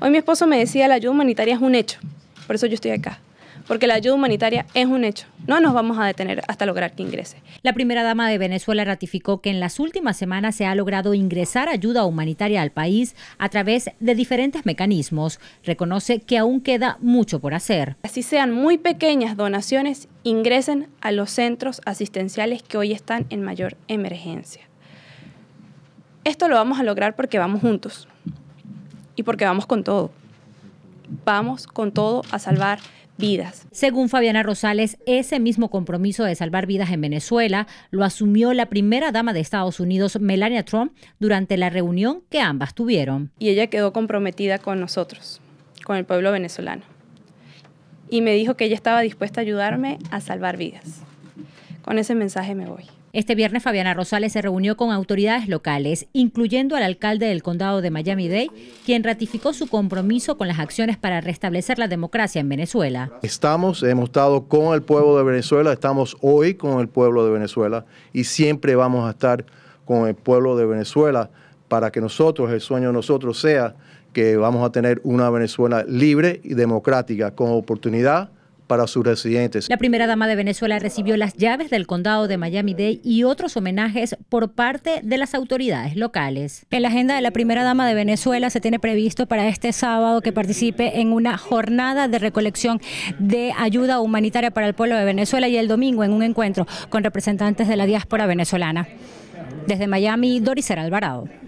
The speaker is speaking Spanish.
Hoy mi esposo me decía, la ayuda humanitaria es un hecho, por eso yo estoy acá porque la ayuda humanitaria es un hecho. No nos vamos a detener hasta lograr que ingrese. La primera dama de Venezuela ratificó que en las últimas semanas se ha logrado ingresar ayuda humanitaria al país a través de diferentes mecanismos. Reconoce que aún queda mucho por hacer. Así sean muy pequeñas donaciones, ingresen a los centros asistenciales que hoy están en mayor emergencia. Esto lo vamos a lograr porque vamos juntos y porque vamos con todo. Vamos con todo a salvar vidas. Según Fabiana Rosales, ese mismo compromiso de salvar vidas en Venezuela lo asumió la primera dama de Estados Unidos, Melania Trump, durante la reunión que ambas tuvieron. Y ella quedó comprometida con nosotros, con el pueblo venezolano. Y me dijo que ella estaba dispuesta a ayudarme a salvar vidas. Con ese mensaje me voy. Este viernes Fabiana Rosales se reunió con autoridades locales, incluyendo al alcalde del condado de Miami-Dade, quien ratificó su compromiso con las acciones para restablecer la democracia en Venezuela. Estamos, hemos estado con el pueblo de Venezuela, estamos hoy con el pueblo de Venezuela y siempre vamos a estar con el pueblo de Venezuela para que nosotros, el sueño de nosotros sea que vamos a tener una Venezuela libre y democrática con oportunidad la primera dama de Venezuela recibió las llaves del condado de Miami-Dade y otros homenajes por parte de las autoridades locales. En la agenda de la primera dama de Venezuela se tiene previsto para este sábado que participe en una jornada de recolección de ayuda humanitaria para el pueblo de Venezuela y el domingo en un encuentro con representantes de la diáspora venezolana. Desde Miami, Dorisera Alvarado.